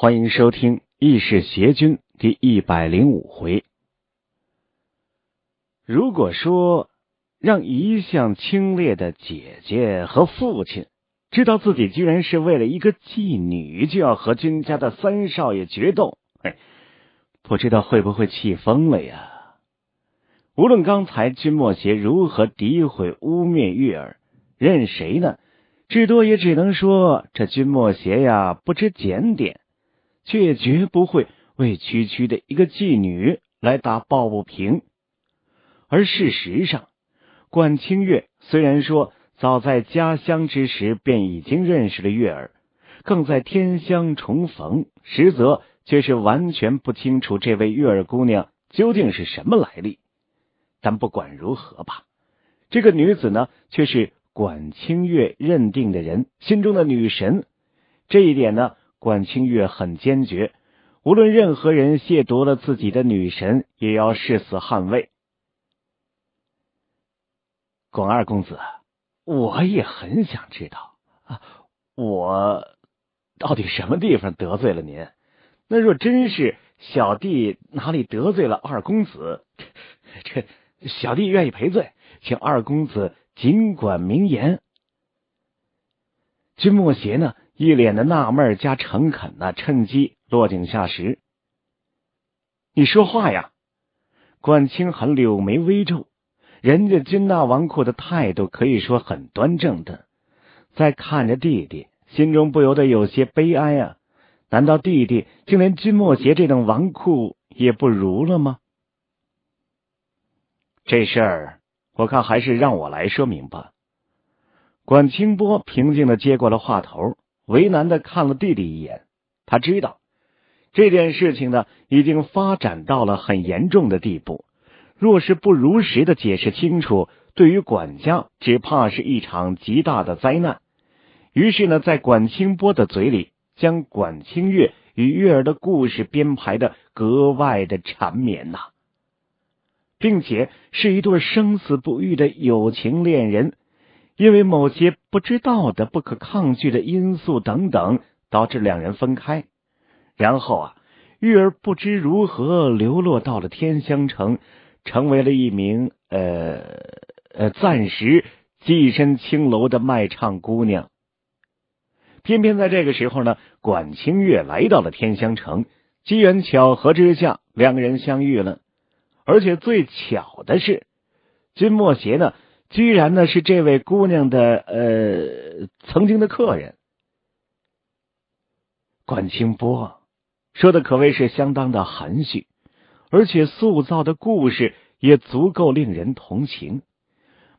欢迎收听《异世邪君》第一百零五回。如果说让一向清冽的姐姐和父亲知道自己居然是为了一个妓女就要和君家的三少爷决斗，嘿，不知道会不会气疯了呀？无论刚才君莫邪如何诋毁污蔑玉儿，任谁呢，至多也只能说这君莫邪呀不知检点。却绝不会为区区的一个妓女来打抱不平，而事实上，管清月虽然说早在家乡之时便已经认识了月儿，更在天香重逢，实则却是完全不清楚这位月儿姑娘究竟是什么来历。但不管如何吧，这个女子呢，却是管清月认定的人心中的女神，这一点呢。管清月很坚决，无论任何人亵渎了自己的女神，也要誓死捍卫。广二公子，我也很想知道，我到底什么地方得罪了您？那若真是小弟哪里得罪了二公子，这小弟愿意赔罪，请二公子尽管明言。君莫邪呢？一脸的纳闷加诚恳呐，趁机落井下石。你说话呀！管清寒柳眉微皱，人家金大纨绔的态度可以说很端正的，在看着弟弟，心中不由得有些悲哀啊！难道弟弟竟连金莫邪这等纨绔也不如了吗？这事儿我看还是让我来说明吧。管清波平静的接过了话头。为难的看了弟弟一眼，他知道这件事情呢已经发展到了很严重的地步，若是不如实的解释清楚，对于管家只怕是一场极大的灾难。于是呢，在管清波的嘴里，将管清月与月儿的故事编排的格外的缠绵呐，并且是一对生死不渝的友情恋人。因为某些不知道的、不可抗拒的因素等等，导致两人分开。然后啊，玉儿不知如何流落到了天香城，成为了一名呃呃暂时寄身青楼的卖唱姑娘。偏偏在这个时候呢，管清月来到了天香城，机缘巧合之下，两个人相遇了。而且最巧的是，金墨邪呢。居然呢是这位姑娘的呃曾经的客人，管清波说的可谓是相当的含蓄，而且塑造的故事也足够令人同情，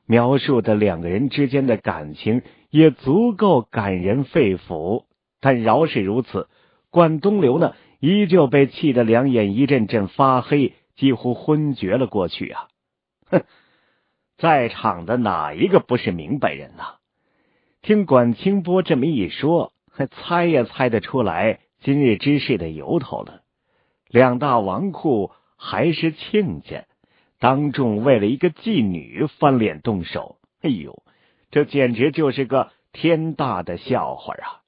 描述的两个人之间的感情也足够感人肺腑。但饶是如此，管东流呢依旧被气得两眼一阵阵发黑，几乎昏厥了过去啊！哼。在场的哪一个不是明白人呐？听管清波这么一说，还猜也猜得出来今日之事的由头了。两大纨绔还是亲家，当众为了一个妓女翻脸动手，哎呦，这简直就是个天大的笑话啊！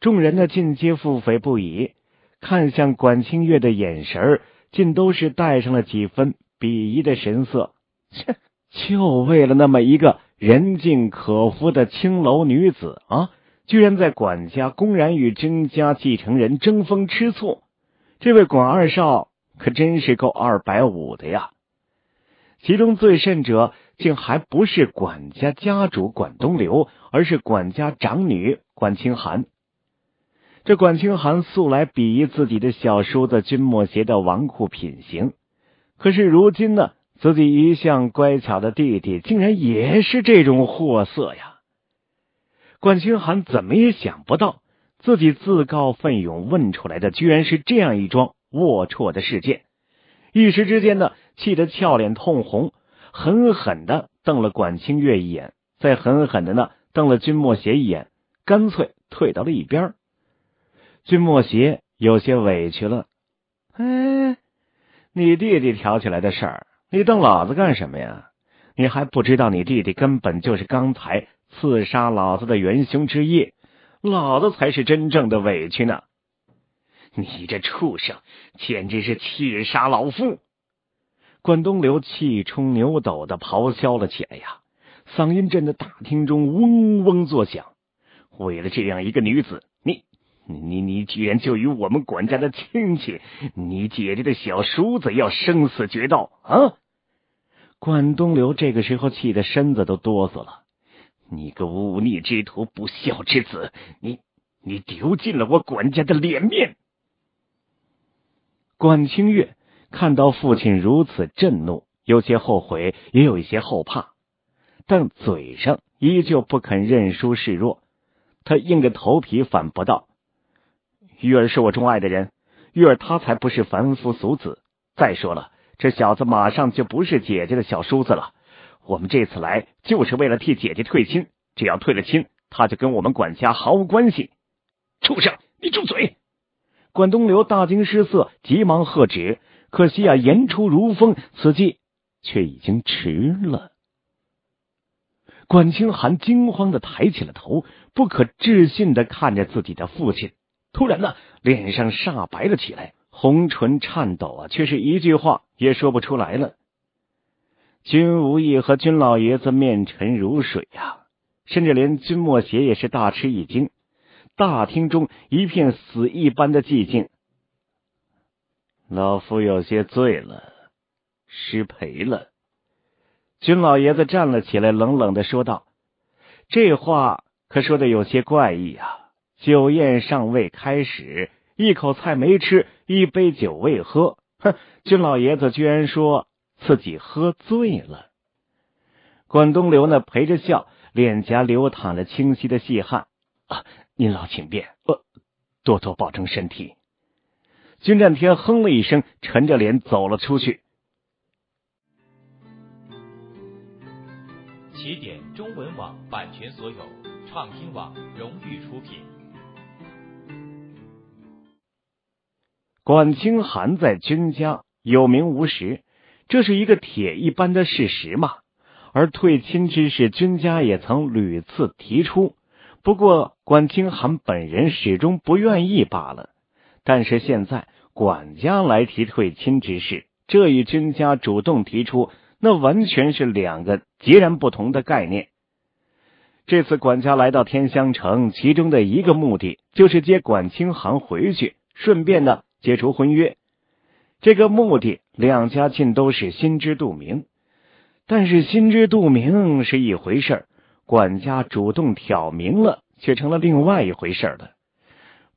众人呢，尽皆腹诽不已，看向管清月的眼神竟尽都是带上了几分鄙夷的神色。切！就为了那么一个人尽可夫的青楼女子啊，居然在管家公然与甄家继承人争风吃醋，这位管二少可真是够二百五的呀！其中最甚者，竟还不是管家家主管东流，而是管家长女管清寒。这管清寒素来鄙夷自己的小叔子君莫邪的纨绔品行，可是如今呢？自己一向乖巧的弟弟，竟然也是这种货色呀！管清寒怎么也想不到，自己自告奋勇问出来的，居然是这样一桩龌龊的事件。一时之间呢，气得俏脸通红，狠狠的瞪了管清月一眼，再狠狠的呢瞪了君莫邪一眼，干脆退到了一边。君莫邪有些委屈了：“哎，你弟弟挑起来的事儿。”你瞪老子干什么呀？你还不知道，你弟弟根本就是刚才刺杀老子的元凶之一，老子才是真正的委屈呢！你这畜生，简直是气煞杀老夫！关东流气冲牛斗的咆哮了起来呀，嗓音震得大厅中嗡嗡作响。为了这样一个女子，你、你、你居然就与我们管家的亲戚、你姐姐的小叔子要生死决斗啊！管东流这个时候气得身子都哆嗦了，你个忤逆之徒，不孝之子，你你丢尽了我管家的脸面。管清月看到父亲如此震怒，有些后悔，也有一些后怕，但嘴上依旧不肯认输示弱。他硬着头皮反驳道：“玉儿是我钟爱的人，玉儿她才不是凡夫俗子。再说了。”这小子马上就不是姐姐的小叔子了。我们这次来就是为了替姐姐退亲，只要退了亲，他就跟我们管家毫无关系。畜生，你住嘴！管东流大惊失色，急忙喝止。可惜啊，言出如风，此计却已经迟了。管清寒惊慌的抬起了头，不可置信的看着自己的父亲。突然呢，脸上煞白了起来，红唇颤抖啊，却是一句话。也说不出来了。君无意和君老爷子面沉如水呀，甚至连君莫邪也是大吃一惊。大厅中一片死一般的寂静。老夫有些醉了，失陪了。君老爷子站了起来，冷冷的说道：“这话可说的有些怪异啊！酒宴尚未开始，一口菜没吃，一杯酒未喝。”哼，君老爷子居然说自己喝醉了。管东流呢陪着笑，脸颊流淌着清晰的细汗。啊，您老请便，呃，多多保重身体。君占天哼了一声，沉着脸走了出去。起点中文网版权所有，畅听网荣誉出品。管清寒在君家有名无实，这是一个铁一般的事实嘛。而退亲之事，君家也曾屡次提出，不过管清寒本人始终不愿意罢了。但是现在管家来提退亲之事，这与君家主动提出，那完全是两个截然不同的概念。这次管家来到天香城，其中的一个目的就是接管清寒回去，顺便呢。解除婚约，这个目的两家尽都是心知肚明，但是心知肚明是一回事儿，管家主动挑明了，却成了另外一回事儿了。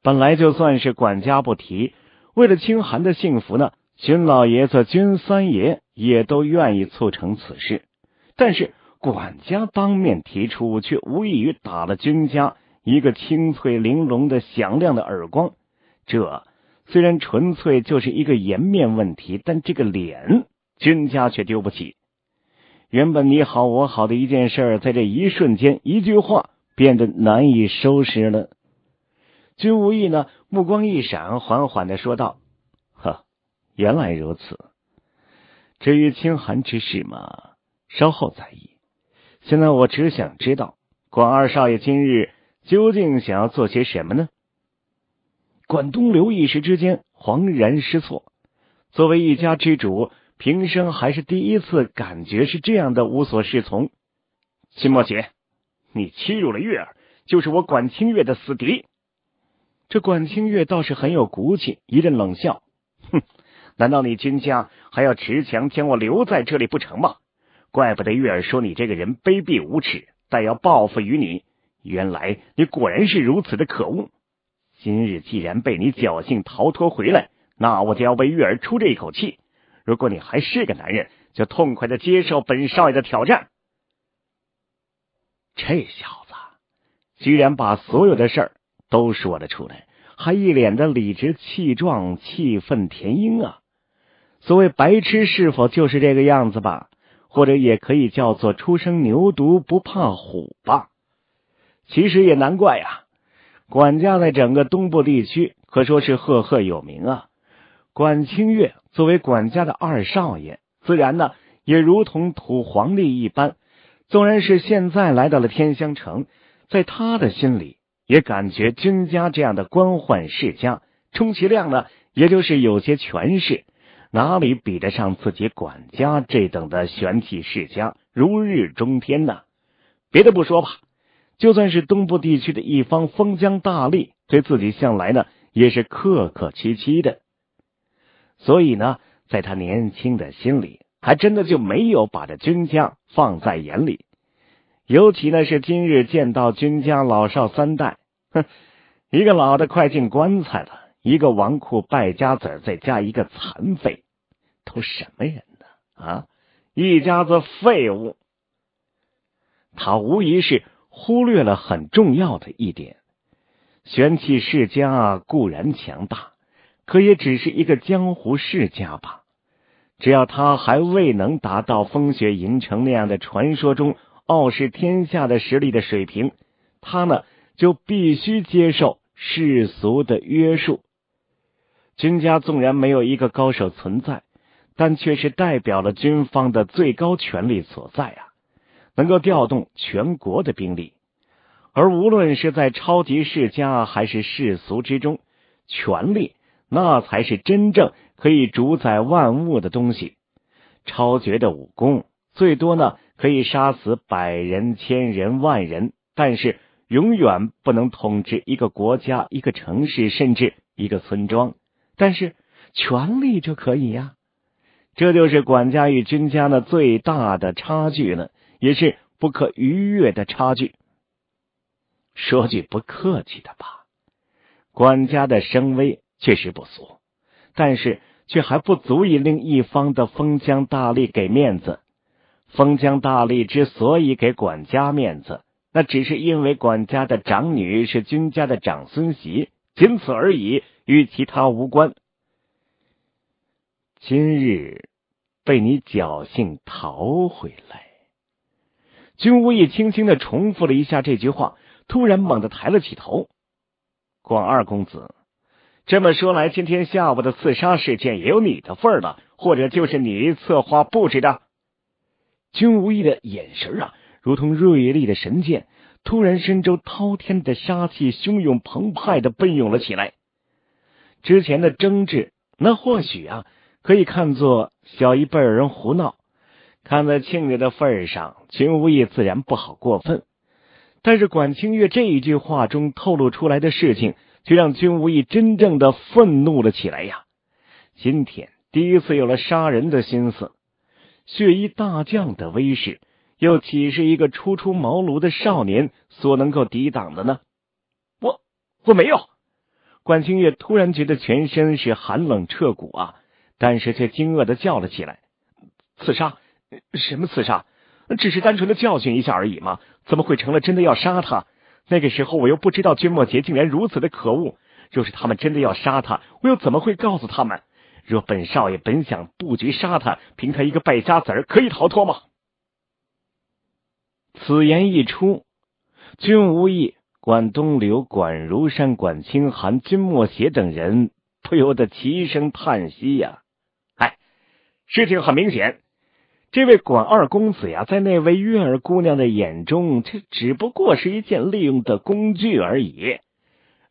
本来就算是管家不提，为了清寒的幸福呢，君老爷子、君三爷也都愿意促成此事，但是管家当面提出，却无异于打了君家一个清脆玲珑的响亮的耳光。这。虽然纯粹就是一个颜面问题，但这个脸君家却丢不起。原本你好我好的一件事在这一瞬间，一句话变得难以收拾了。君无意呢，目光一闪，缓缓的说道：“呵，原来如此。至于清寒之事嘛，稍后再议。现在我只想知道，广二少爷今日究竟想要做些什么呢？”管东流一时之间惶然失措。作为一家之主，平生还是第一次感觉是这样的无所适从。秦莫邪，你欺辱了月儿，就是我管清月的死敌。这管清月倒是很有骨气，一阵冷笑：“哼，难道你君家还要持强将我留在这里不成吗？怪不得月儿说你这个人卑鄙无耻，但要报复于你，原来你果然是如此的可恶。”今日既然被你侥幸逃脱回来，那我就要为玉儿出这一口气。如果你还是个男人，就痛快的接受本少爷的挑战。这小子居然把所有的事儿都说了出来，还一脸的理直气壮、气愤填膺啊！所谓白痴，是否就是这个样子吧？或者也可以叫做初生牛犊不怕虎吧？其实也难怪呀。管家在整个东部地区可说是赫赫有名啊！管清月作为管家的二少爷，自然呢也如同土皇帝一般。纵然是现在来到了天香城，在他的心里也感觉君家这样的官宦世家，充其量呢也就是有些权势，哪里比得上自己管家这等的玄体世家如日中天呢？别的不说吧。就算是东部地区的一方封疆大吏，对自己向来呢也是客客气气的，所以呢，在他年轻的心里，还真的就没有把这军将放在眼里。尤其呢，是今日见到军将老少三代，哼，一个老的快进棺材了，一个纨绔败家子儿，再加一个残废，都什么人呢？啊，一家子废物！他无疑是。忽略了很重要的一点，玄气世家固然强大，可也只是一个江湖世家吧。只要他还未能达到风雪银城那样的传说中傲视天下的实力的水平，他呢就必须接受世俗的约束。君家纵然没有一个高手存在，但却是代表了军方的最高权力所在啊。能够调动全国的兵力，而无论是在超级世家还是世俗之中，权力那才是真正可以主宰万物的东西。超绝的武功最多呢，可以杀死百人、千人、万人，但是永远不能统治一个国家、一个城市，甚至一个村庄。但是权力就可以呀，这就是管家与君家的最大的差距了。也是不可逾越的差距。说句不客气的吧，管家的声威确实不俗，但是却还不足以令一方的封疆大吏给面子。封疆大吏之所以给管家面子，那只是因为管家的长女是君家的长孙媳，仅此而已，与其他无关。今日被你侥幸逃回来。君无意轻轻的重复了一下这句话，突然猛地抬了起头。广二公子，这么说来，今天下午的刺杀事件也有你的份儿了，或者就是你策划布置的？君无意的眼神啊，如同锐利的神剑，突然身周滔天的杀气汹涌澎湃的奔涌了起来。之前的争执，那或许啊，可以看作小一辈人胡闹。看在亲家的份上，秦无义自然不好过分。但是管清月这一句话中透露出来的事情，却让君无义真正的愤怒了起来呀！今天第一次有了杀人的心思，血衣大将的威势，又岂是一个初出茅庐的少年所能够抵挡的呢？我我没有！管清月突然觉得全身是寒冷彻骨啊！但是却惊愕的叫了起来：“刺杀！”什么刺杀？只是单纯的教训一下而已嘛，怎么会成了真的要杀他？那个时候我又不知道君莫邪竟然如此的可恶。若是他们真的要杀他，我又怎么会告诉他们？若本少爷本想布局杀他，凭他一个败家子儿可以逃脱吗？此言一出，君无意、管东流、管如山、管清寒、君莫邪等人不由得齐声叹息呀！哎，事情很明显。这位管二公子呀，在那位月儿姑娘的眼中，这只不过是一件利用的工具而已。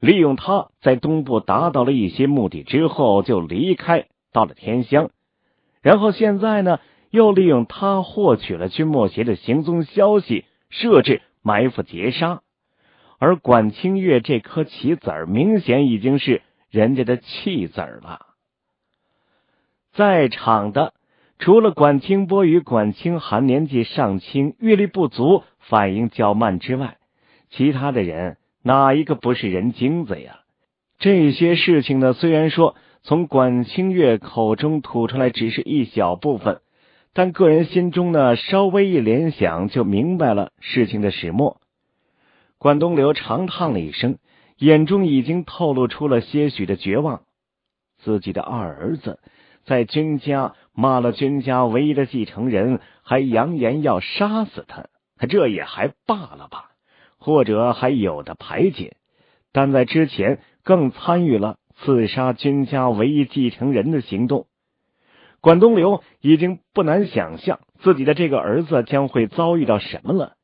利用他在东部达到了一些目的之后，就离开到了天香，然后现在呢，又利用他获取了君莫邪的行踪消息，设置埋伏劫杀。而管清月这颗棋子儿，明显已经是人家的弃子了。在场的。除了管清波与管清寒年纪尚轻、阅历不足、反应较慢之外，其他的人哪一个不是人精子呀？这些事情呢，虽然说从管清月口中吐出来只是一小部分，但个人心中呢，稍微一联想就明白了事情的始末。管东流长叹了一声，眼中已经透露出了些许的绝望。自己的二儿子在君家。骂了君家唯一的继承人，还扬言要杀死他，这也还罢了吧？或者还有的排解，但在之前更参与了刺杀君家唯一继承人的行动。管东流已经不难想象自己的这个儿子将会遭遇到什么了。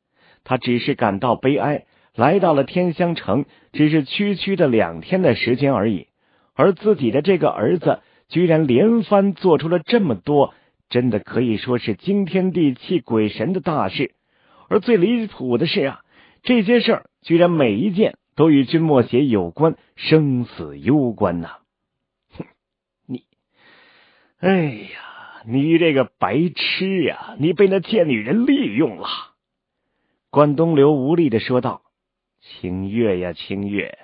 他只是感到悲哀。来到了天香城，只是区区的两天的时间而已，而自己的这个儿子。居然连番做出了这么多，真的可以说是惊天地泣鬼神的大事。而最离谱的是啊，这些事儿居然每一件都与君莫邪有关，生死攸关呐！哼，你，哎呀，你这个白痴呀，你被那贱女人利用了！关东流无力的说道：“清月呀，清月，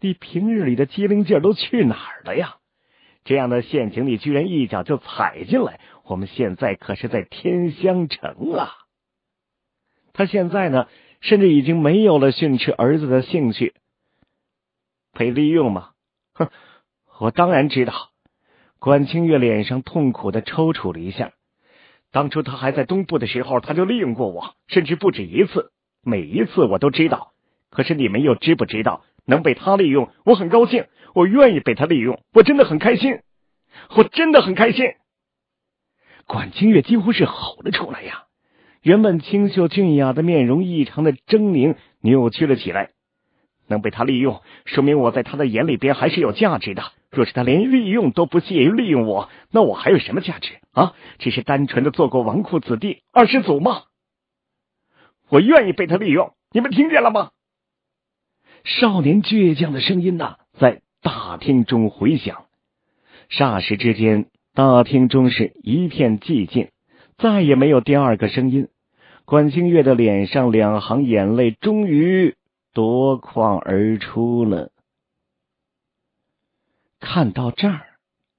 你平日里的机灵劲儿都去哪儿了呀？”这样的陷阱，你居然一脚就踩进来！我们现在可是在天香城啊！他现在呢，甚至已经没有了训斥儿子的兴趣。被利用吗？哼，我当然知道。管清月脸上痛苦的抽搐了一下。当初他还在东部的时候，他就利用过我，甚至不止一次。每一次我都知道，可是你们又知不知道？能被他利用，我很高兴。我愿意被他利用，我真的很开心，我真的很开心。管清月几乎是吼了出来呀！原本清秀俊雅的面容异常的狰狞扭曲了起来。能被他利用，说明我在他的眼里边还是有价值的。若是他连利用都不屑于利用我，那我还有什么价值啊？只是单纯的做过纨绔子弟、二世祖吗？我愿意被他利用，你们听见了吗？少年倔强的声音呐，在大厅中回响。霎时之间，大厅中是一片寂静，再也没有第二个声音。管清月的脸上两行眼泪终于夺眶而出了。看到这儿，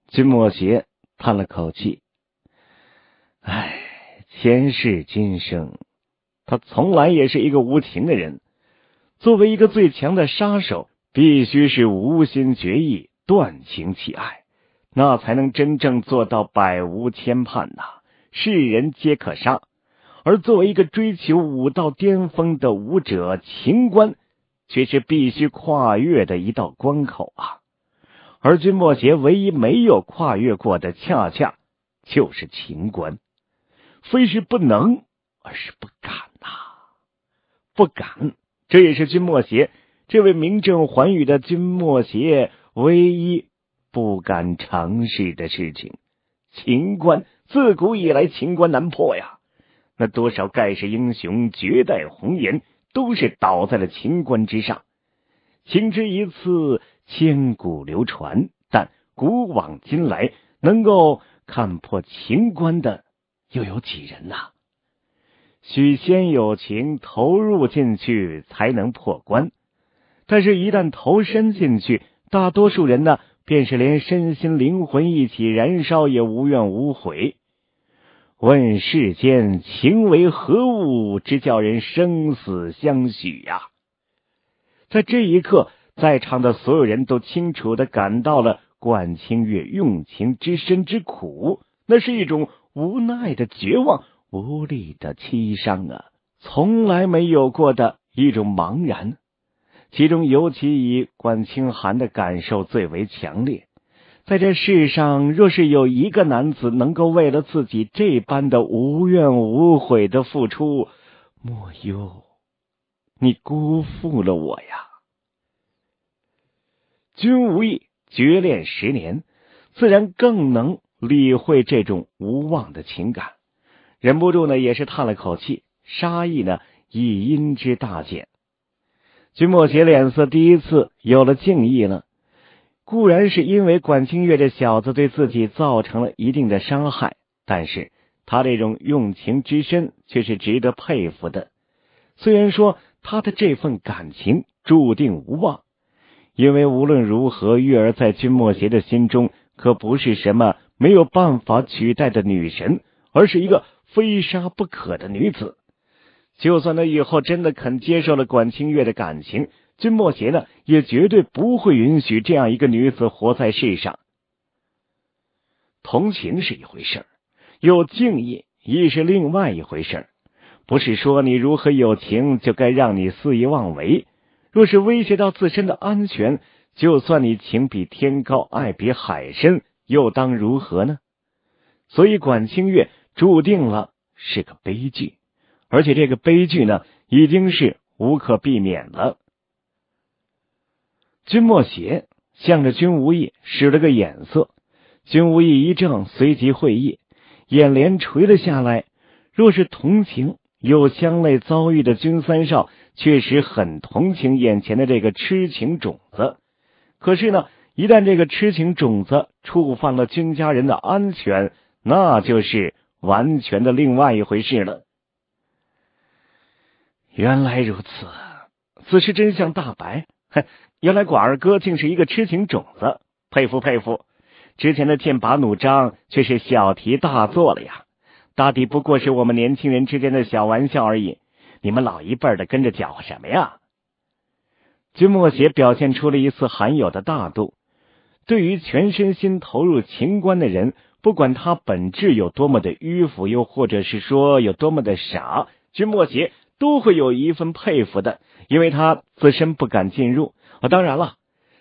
君莫邪叹了口气：“唉，前世今生，他从来也是一个无情的人。”作为一个最强的杀手，必须是无心决意、断情弃爱，那才能真正做到百无牵绊呐。世人皆可杀，而作为一个追求武道巅峰的武者，情关却是必须跨越的一道关口啊。而君莫邪唯一没有跨越过的，恰恰就是情关，非是不能，而是不敢呐，不敢。这也是君莫邪，这位名正寰宇的君莫邪唯一不敢尝试的事情。秦关自古以来，秦关难破呀。那多少盖世英雄、绝代红颜，都是倒在了秦关之上。情之一字，千古流传。但古往今来，能够看破秦关的，又有几人呐？许仙有情，投入进去才能破关。但是，一旦投身进去，大多数人呢，便是连身心灵魂一起燃烧，也无怨无悔。问世间情为何物，直叫人生死相许呀！在这一刻，在场的所有人都清楚的感到了冠清月用情之深之苦，那是一种无奈的绝望。无力的凄伤啊，从来没有过的一种茫然。其中尤其以管清寒的感受最为强烈。在这世上，若是有一个男子能够为了自己这般的无怨无悔的付出，莫忧，你辜负了我呀！君无意绝恋十年，自然更能理会这种无望的情感。忍不住呢，也是叹了口气，杀意呢亦因之大减。君莫邪脸色第一次有了敬意了。固然是因为管清月这小子对自己造成了一定的伤害，但是他这种用情之深却是值得佩服的。虽然说他的这份感情注定无望，因为无论如何，玉儿在君莫邪的心中可不是什么没有办法取代的女神。而是一个非杀不可的女子，就算她以后真的肯接受了管清月的感情，君莫邪呢，也绝对不会允许这样一个女子活在世上。同情是一回事，有敬意亦是另外一回事。不是说你如何有情，就该让你肆意妄为。若是威胁到自身的安全，就算你情比天高，爱比海深，又当如何呢？所以，管清月。注定了是个悲剧，而且这个悲剧呢已经是无可避免了。君莫邪向着君无意使了个眼色，君无意一怔，随即会意，眼帘垂了下来。若是同情有相类遭遇的君三少，确实很同情眼前的这个痴情种子。可是呢，一旦这个痴情种子触犯了君家人的安全，那就是。完全的另外一回事了。原来如此，此事真相大白。哼，原来寡二哥竟是一个痴情种子，佩服佩服。之前的剑拔弩张，却是小题大做了呀。大抵不过是我们年轻人之间的小玩笑而已。你们老一辈的跟着搅和什么呀？君莫邪表现出了一次罕有的大度，对于全身心投入情关的人。不管他本质有多么的迂腐，又或者是说有多么的傻，君莫邪都会有一份佩服的，因为他自身不敢进入。啊，当然了，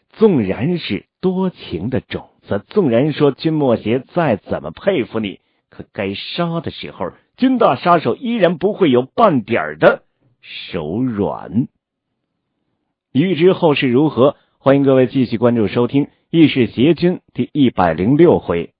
纵然是多情的种子，纵然说君莫邪再怎么佩服你，可该杀的时候，君大杀手依然不会有半点的手软。欲知后事如何，欢迎各位继续关注收听《异世邪君》第一百零六回。